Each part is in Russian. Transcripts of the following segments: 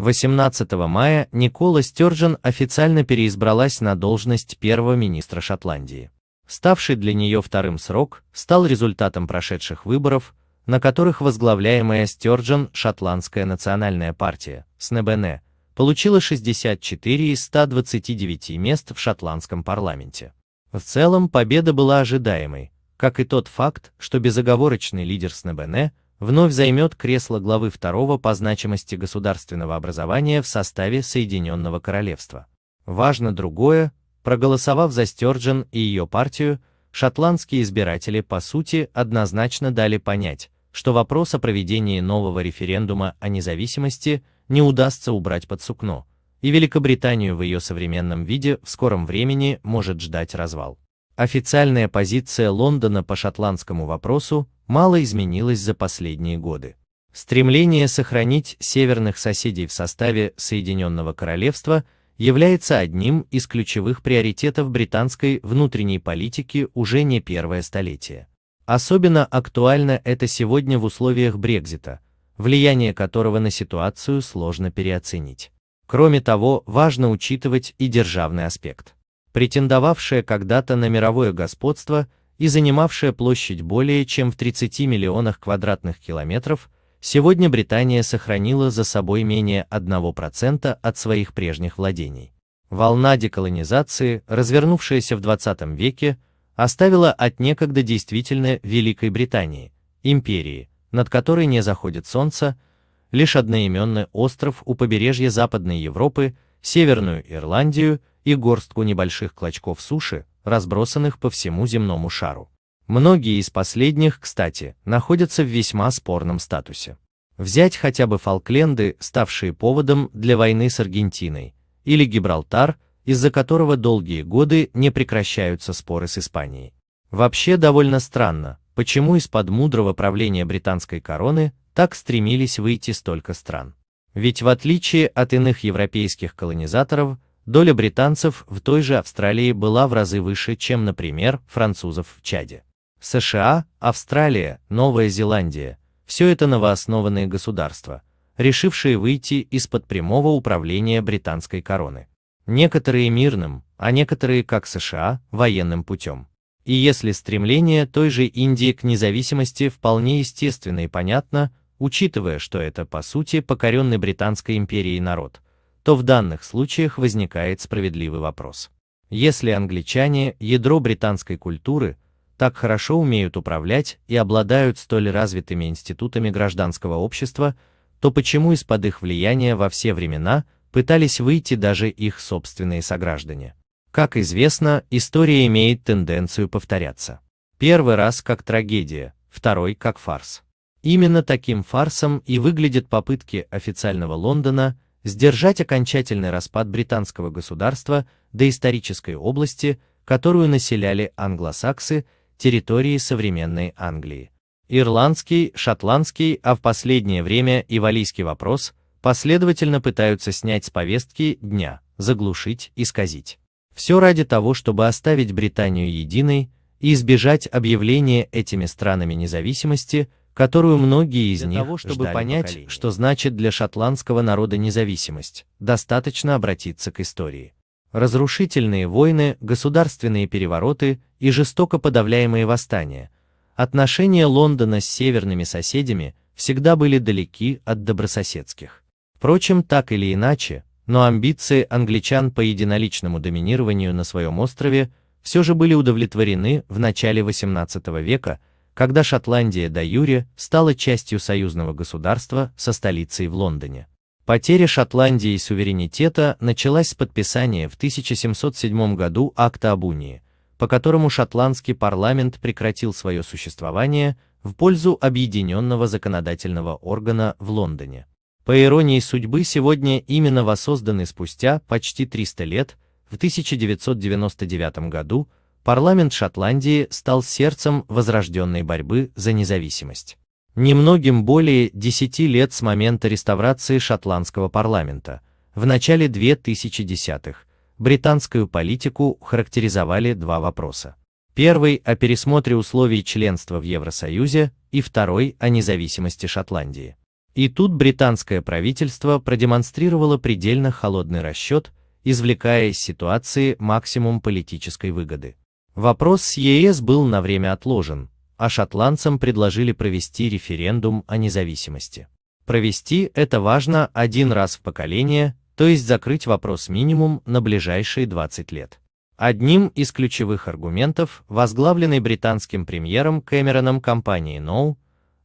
18 мая Никола Стерджен официально переизбралась на должность первого министра Шотландии. Ставший для нее вторым срок стал результатом прошедших выборов, на которых возглавляемая Стерджен Шотландская национальная партия, СНБН, получила 64 из 129 мест в шотландском парламенте. В целом победа была ожидаемой, как и тот факт, что безоговорочный лидер СНБН вновь займет кресло главы второго по значимости государственного образования в составе Соединенного Королевства. Важно другое, проголосовав за Стерджен и ее партию, шотландские избиратели по сути однозначно дали понять, что вопрос о проведении нового референдума о независимости не удастся убрать под сукно, и Великобританию в ее современном виде в скором времени может ждать развал. Официальная позиция Лондона по шотландскому вопросу мало изменилась за последние годы. Стремление сохранить северных соседей в составе Соединенного Королевства является одним из ключевых приоритетов британской внутренней политики уже не первое столетие. Особенно актуально это сегодня в условиях Брекзита, влияние которого на ситуацию сложно переоценить. Кроме того, важно учитывать и державный аспект претендовавшая когда-то на мировое господство и занимавшая площадь более чем в 30 миллионах квадратных километров, сегодня Британия сохранила за собой менее 1% от своих прежних владений. Волна деколонизации, развернувшаяся в 20 веке, оставила от некогда действительно Великой Британии, империи, над которой не заходит солнце, лишь одноименный остров у побережья Западной Европы, Северную Ирландию и горстку небольших клочков суши, разбросанных по всему земному шару. Многие из последних, кстати, находятся в весьма спорном статусе. Взять хотя бы Фолкленды, ставшие поводом для войны с Аргентиной, или Гибралтар, из-за которого долгие годы не прекращаются споры с Испанией. Вообще довольно странно, почему из-под мудрого правления британской короны так стремились выйти столько стран. Ведь в отличие от иных европейских колонизаторов, доля британцев в той же Австралии была в разы выше, чем, например, французов в Чаде. США, Австралия, Новая Зеландия – все это новооснованные государства, решившие выйти из-под прямого управления британской короны. Некоторые мирным, а некоторые, как США, военным путем. И если стремление той же Индии к независимости вполне естественно и понятно, учитывая, что это, по сути, покоренный Британской империей народ – то в данных случаях возникает справедливый вопрос. Если англичане, ядро британской культуры, так хорошо умеют управлять и обладают столь развитыми институтами гражданского общества, то почему из-под их влияния во все времена пытались выйти даже их собственные сограждане? Как известно, история имеет тенденцию повторяться. Первый раз как трагедия, второй как фарс. Именно таким фарсом и выглядят попытки официального Лондона сдержать окончательный распад британского государства до исторической области, которую населяли англосаксы, территории современной Англии. Ирландский, шотландский, а в последнее время и валийский вопрос последовательно пытаются снять с повестки дня, заглушить, исказить. Все ради того, чтобы оставить Британию единой и избежать объявления этими странами независимости – которую многие из для них того, чтобы понять, поколения. что значит для шотландского народа независимость, достаточно обратиться к истории. Разрушительные войны, государственные перевороты и жестоко подавляемые восстания, отношения Лондона с северными соседями всегда были далеки от добрососедских. Впрочем, так или иначе, но амбиции англичан по единоличному доминированию на своем острове все же были удовлетворены в начале 18 века когда Шотландия до юре стала частью союзного государства со столицей в Лондоне. Потеря Шотландии и суверенитета началась с подписания в 1707 году Акта об унии, по которому шотландский парламент прекратил свое существование в пользу объединенного законодательного органа в Лондоне. По иронии судьбы, сегодня именно воссозданный спустя почти 300 лет, в 1999 году, парламент Шотландии стал сердцем возрожденной борьбы за независимость. Немногим более 10 лет с момента реставрации шотландского парламента, в начале 2010-х, британскую политику характеризовали два вопроса. Первый – о пересмотре условий членства в Евросоюзе, и второй – о независимости Шотландии. И тут британское правительство продемонстрировало предельно холодный расчет, извлекая из ситуации максимум политической выгоды. Вопрос с ЕС был на время отложен, а шотландцам предложили провести референдум о независимости. Провести это важно один раз в поколение, то есть закрыть вопрос минимум на ближайшие 20 лет. Одним из ключевых аргументов, возглавленной британским премьером Кэмероном компании No,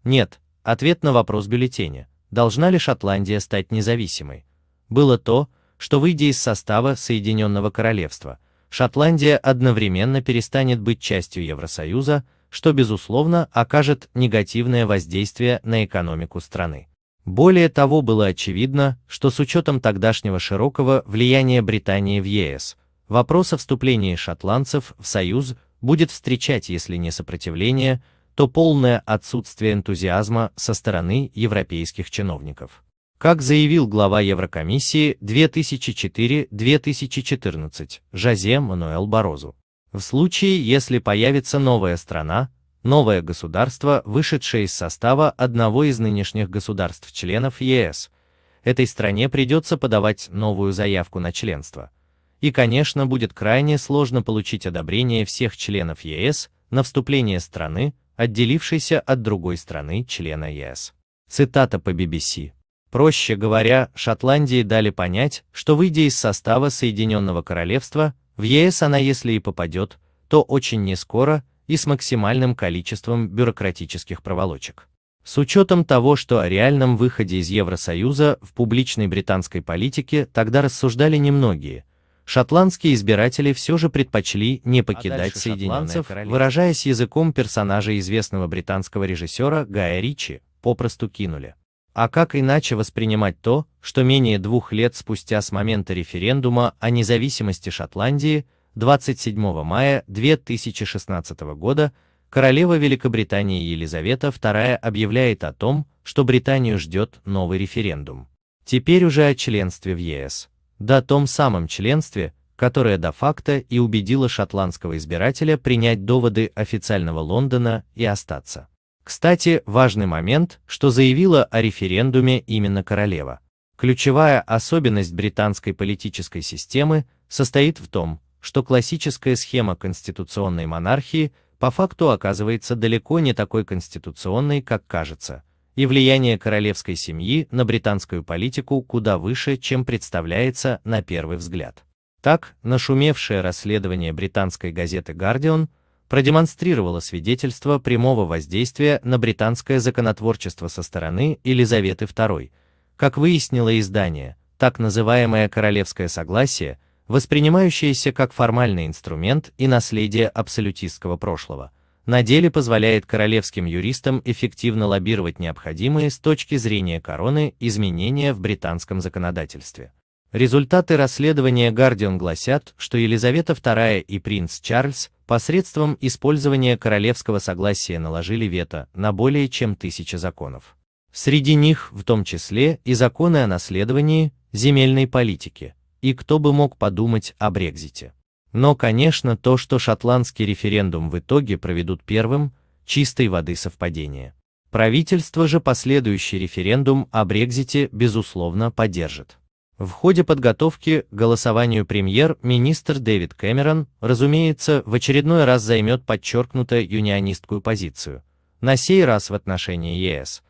нет, ответ на вопрос бюллетеня, должна ли Шотландия стать независимой, было то, что выйдя из состава Соединенного Королевства – Шотландия одновременно перестанет быть частью Евросоюза, что безусловно окажет негативное воздействие на экономику страны. Более того, было очевидно, что с учетом тогдашнего широкого влияния Британии в ЕС, вопрос о вступлении шотландцев в Союз будет встречать, если не сопротивление, то полное отсутствие энтузиазма со стороны европейских чиновников. Как заявил глава Еврокомиссии 2004-2014 Жозе Мануэл Борозу, в случае, если появится новая страна, новое государство, вышедшее из состава одного из нынешних государств-членов ЕС, этой стране придется подавать новую заявку на членство. И, конечно, будет крайне сложно получить одобрение всех членов ЕС на вступление страны, отделившейся от другой страны члена ЕС. Цитата по BBC. Проще говоря, Шотландии дали понять, что выйдя из состава Соединенного Королевства, в ЕС она если и попадет, то очень нескоро и с максимальным количеством бюрократических проволочек. С учетом того, что о реальном выходе из Евросоюза в публичной британской политике тогда рассуждали немногие, шотландские избиратели все же предпочли не а покидать а соединенцев, выражаясь языком персонажа известного британского режиссера Гая Ричи, попросту кинули. А как иначе воспринимать то, что менее двух лет спустя с момента референдума о независимости Шотландии 27 мая 2016 года королева Великобритании Елизавета II объявляет о том, что Британию ждет новый референдум. Теперь уже о членстве в ЕС. Да том самом членстве, которое до факта и убедило шотландского избирателя принять доводы официального Лондона и остаться. Кстати, важный момент, что заявила о референдуме именно королева. Ключевая особенность британской политической системы состоит в том, что классическая схема конституционной монархии по факту оказывается далеко не такой конституционной, как кажется, и влияние королевской семьи на британскую политику куда выше, чем представляется на первый взгляд. Так, нашумевшее расследование британской газеты «Гардиан» продемонстрировала свидетельство прямого воздействия на британское законотворчество со стороны Елизаветы II. Как выяснило издание, так называемое «королевское согласие», воспринимающееся как формальный инструмент и наследие абсолютистского прошлого, на деле позволяет королевским юристам эффективно лоббировать необходимые с точки зрения короны изменения в британском законодательстве. Результаты расследования Guardian гласят, что Елизавета II и принц Чарльз посредством использования королевского согласия наложили вето на более чем тысячи законов. Среди них, в том числе, и законы о наследовании, земельной политике, и кто бы мог подумать о Брекзите. Но, конечно, то, что шотландский референдум в итоге проведут первым, чистой воды совпадение. Правительство же последующий референдум о Брекзите, безусловно, поддержит. В ходе подготовки к голосованию премьер-министр Дэвид Кэмерон, разумеется, в очередной раз займет подчеркнутую юнионистскую позицию, на сей раз в отношении ЕС.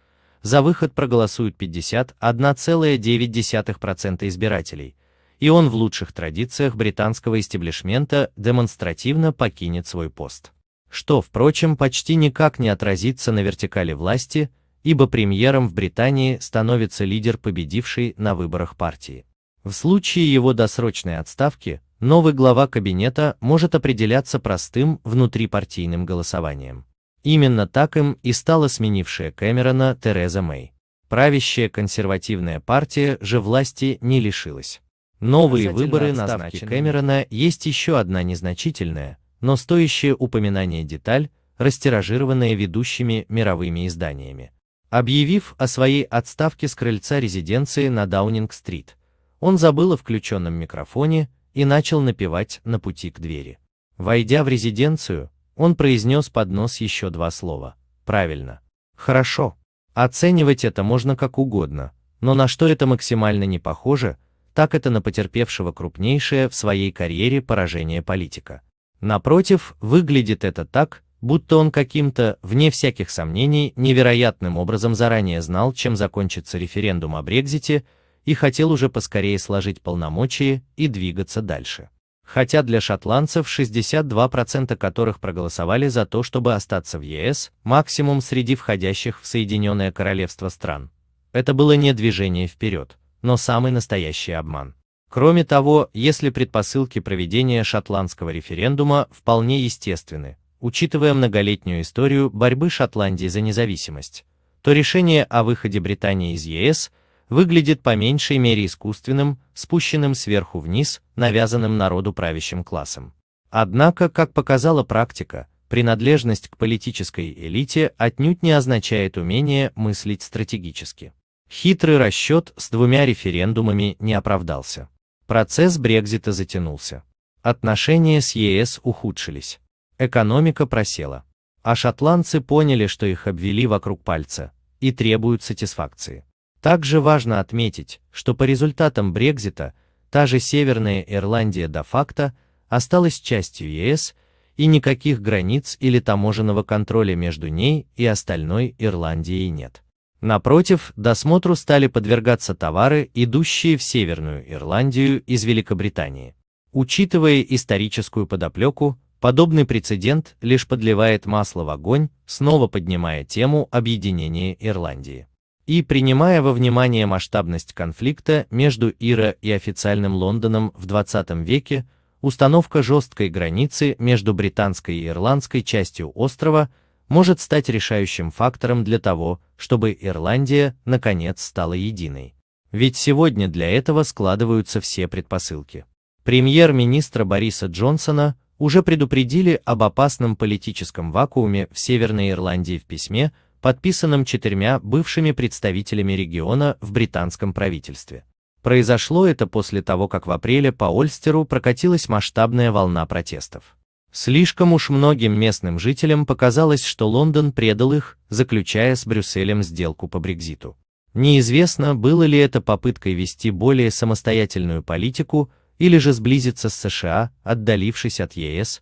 За выход проголосуют 51,9% избирателей, и он в лучших традициях британского истеблишмента демонстративно покинет свой пост. Что, впрочем, почти никак не отразится на вертикали власти, ибо премьером в Британии становится лидер победившей на выборах партии. В случае его досрочной отставки, новый глава кабинета может определяться простым внутрипартийным голосованием. Именно так им и стала сменившая Кэмерона Тереза Мэй. Правящая консервативная партия же власти не лишилась. Новые выборы назначки Кэмерона есть еще одна незначительная, но стоящая упоминание деталь, растиражированная ведущими мировыми изданиями. Объявив о своей отставке с крыльца резиденции на Даунинг-стрит, он забыл о включенном микрофоне и начал напевать на пути к двери. Войдя в резиденцию, он произнес под нос еще два слова. Правильно. Хорошо. Оценивать это можно как угодно, но на что это максимально не похоже, так это на потерпевшего крупнейшее в своей карьере поражение политика. Напротив, выглядит это так, будто он каким-то, вне всяких сомнений, невероятным образом заранее знал, чем закончится референдум о Брекзите, и хотел уже поскорее сложить полномочия и двигаться дальше. Хотя для шотландцев 62% которых проголосовали за то, чтобы остаться в ЕС, максимум среди входящих в Соединенное Королевство стран. Это было не движение вперед, но самый настоящий обман. Кроме того, если предпосылки проведения шотландского референдума вполне естественны, учитывая многолетнюю историю борьбы Шотландии за независимость, то решение о выходе Британии из ЕС выглядит по меньшей мере искусственным, спущенным сверху вниз, навязанным народу правящим классом. Однако, как показала практика, принадлежность к политической элите отнюдь не означает умение мыслить стратегически. Хитрый расчет с двумя референдумами не оправдался. Процесс Брекзита затянулся. Отношения с ЕС ухудшились. Экономика просела. А шотландцы поняли, что их обвели вокруг пальца и требуют сатисфакции. Также важно отметить, что по результатам Брекзита та же Северная Ирландия де-факто осталась частью ЕС, и никаких границ или таможенного контроля между ней и остальной Ирландией нет. Напротив, досмотру стали подвергаться товары, идущие в Северную Ирландию из Великобритании. Учитывая историческую подоплеку, Подобный прецедент лишь подливает масло в огонь, снова поднимая тему объединения Ирландии. И принимая во внимание масштабность конфликта между Ира и официальным Лондоном в 20 веке, установка жесткой границы между британской и ирландской частью острова может стать решающим фактором для того, чтобы Ирландия, наконец, стала единой. Ведь сегодня для этого складываются все предпосылки. Премьер-министра Бориса Джонсона уже предупредили об опасном политическом вакууме в Северной Ирландии в письме, подписанном четырьмя бывшими представителями региона в британском правительстве. Произошло это после того, как в апреле по Ольстеру прокатилась масштабная волна протестов. Слишком уж многим местным жителям показалось, что Лондон предал их, заключая с Брюсселем сделку по Брекзиту. Неизвестно, было ли это попыткой вести более самостоятельную политику, или же сблизиться с США, отдалившись от ЕС,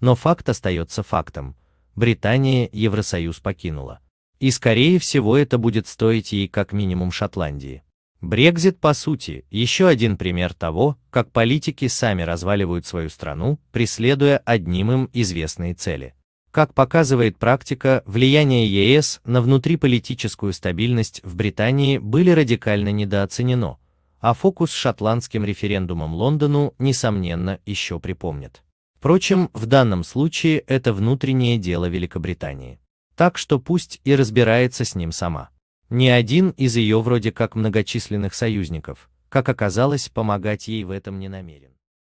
но факт остается фактом. Британия Евросоюз покинула. И скорее всего это будет стоить ей как минимум Шотландии. Брекзит по сути еще один пример того, как политики сами разваливают свою страну, преследуя одним им известные цели. Как показывает практика, влияние ЕС на внутриполитическую стабильность в Британии были радикально недооценено, а фокус с шотландским референдумом Лондону, несомненно, еще припомнят. Впрочем, в данном случае это внутреннее дело Великобритании. Так что пусть и разбирается с ним сама. Ни один из ее вроде как многочисленных союзников, как оказалось, помогать ей в этом не намерен.